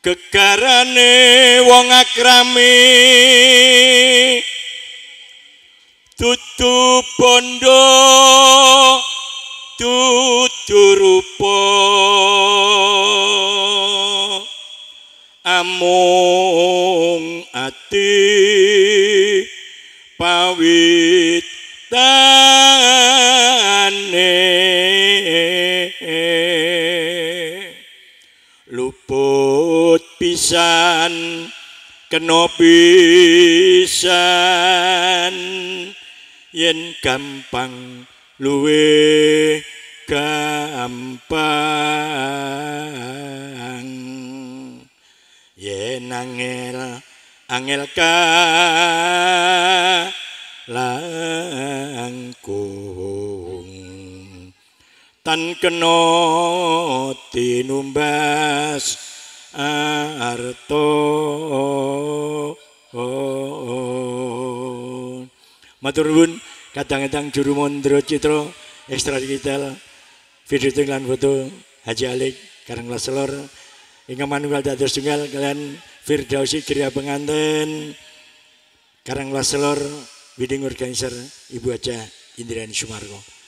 Kekarane wong akrami tutup bondo tutur rupa amung ati pawit luput pisan kena pisan yen gampang luwe gampang yen angel angel ka tan keno tinumbas arto matur nuwun kadang-kadang juru mondro citra ekstra digital video ting lan foto Haji Alik Karang Laselor ingga manunggal dados tunggal kalian Firdausi Kriya Penganten Karang Laselor Biding Organizer Ibu Aja Indriani Sumargo